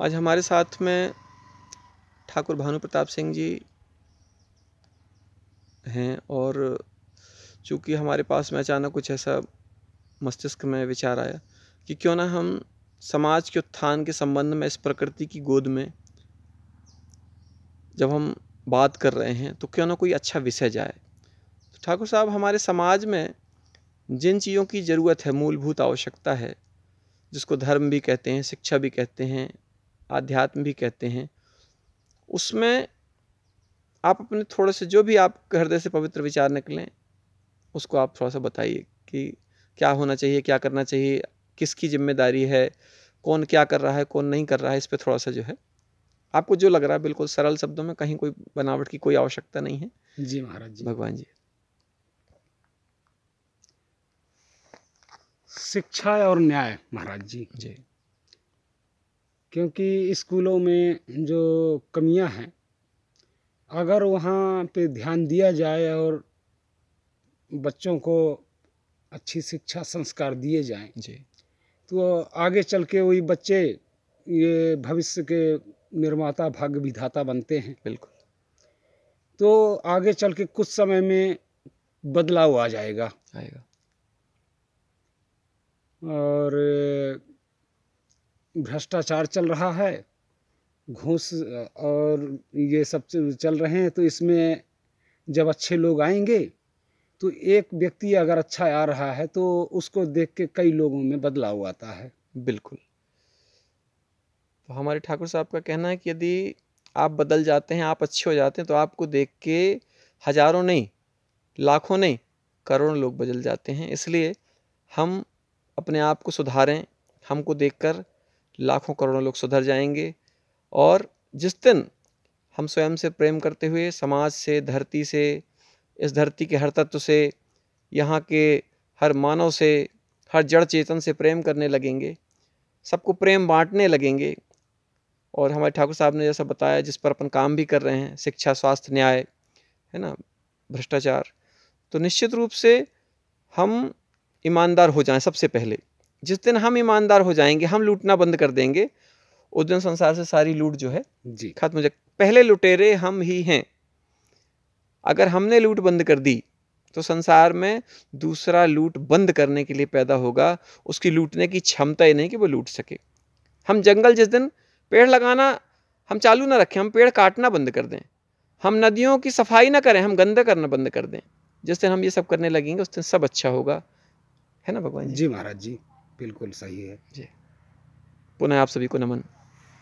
आज हमारे साथ में ठाकुर भानु प्रताप सिंह जी हैं और चूँकि हमारे पास में अचानक कुछ ऐसा मस्तिष्क में विचार आया कि क्यों ना हम समाज के उत्थान के संबंध में इस प्रकृति की गोद में जब हम बात कर रहे हैं तो क्यों ना कोई अच्छा विषय जाए तो ठाकुर साहब हमारे समाज में जिन चीज़ों की ज़रूरत है मूलभूत आवश्यकता है जिसको धर्म भी कहते हैं शिक्षा भी कहते हैं आध्यात्म भी कहते हैं उसमें आप अपने थोड़े से जो भी आप हृदय से पवित्र विचार निकलें उसको आप थोड़ा सा बताइए कि क्या होना चाहिए क्या करना चाहिए किसकी जिम्मेदारी है कौन क्या कर रहा है कौन नहीं कर रहा है इस पर थोड़ा सा जो है आपको जो लग रहा है बिल्कुल सरल शब्दों में कहीं कोई बनावट की कोई आवश्यकता नहीं है जी महाराज जी भगवान जी शिक्षा और न्याय महाराज जी जी क्योंकि स्कूलों में जो कमियां हैं अगर वहाँ पे ध्यान दिया जाए और बच्चों को अच्छी शिक्षा संस्कार दिए जाएं जी तो आगे चल के वही बच्चे ये भविष्य के निर्माता भाग्य विधाता बनते हैं बिल्कुल तो आगे चल के कुछ समय में बदलाव आ जाएगा आएगा और भ्रष्टाचार चल रहा है घूस और ये सब चल रहे हैं तो इसमें जब अच्छे लोग आएंगे तो एक व्यक्ति अगर अच्छा आ रहा है तो उसको देख के कई लोगों में बदलाव आता है बिल्कुल तो हमारे ठाकुर साहब का कहना है कि यदि आप बदल जाते हैं आप अच्छे हो जाते हैं तो आपको देख के हजारों नहीं लाखों नहीं करोड़ों लोग बदल जाते हैं इसलिए हम अपने आप को सुधारें हमको देखकर लाखों करोड़ों लोग सुधर जाएंगे और जिस दिन हम स्वयं से प्रेम करते हुए समाज से धरती से इस धरती के हर तत्व से यहाँ के हर मानव से हर जड़ चेतन से प्रेम करने लगेंगे सबको प्रेम बांटने लगेंगे और हमारे ठाकुर साहब ने जैसा बताया जिस पर अपन काम भी कर रहे हैं शिक्षा स्वास्थ्य न्याय है ना भ्रष्टाचार तो निश्चित रूप से हम ईमानदार हो जाएं सबसे पहले जिस दिन हम ईमानदार हो जाएंगे हम लूटना बंद कर देंगे उस दिन संसार से सारी लूट जो है जी खत्म हो जाए पहले लुटेरे हम ही हैं अगर हमने लूट बंद कर दी तो संसार में दूसरा लूट बंद करने के लिए पैदा होगा उसकी लूटने की क्षमता ही नहीं कि वो लूट सके हम जंगल जिस दिन पेड़ लगाना हम चालू ना रखें हम पेड़ काटना बंद कर दें हम नदियों की सफाई ना करें हम गंदा करना बंद कर दें जिस दिन हम ये सब करने लगेंगे उस दिन सब अच्छा होगा है ना भगवान जी महाराज जी बिल्कुल सही है जी पुनः आप सभी को नमन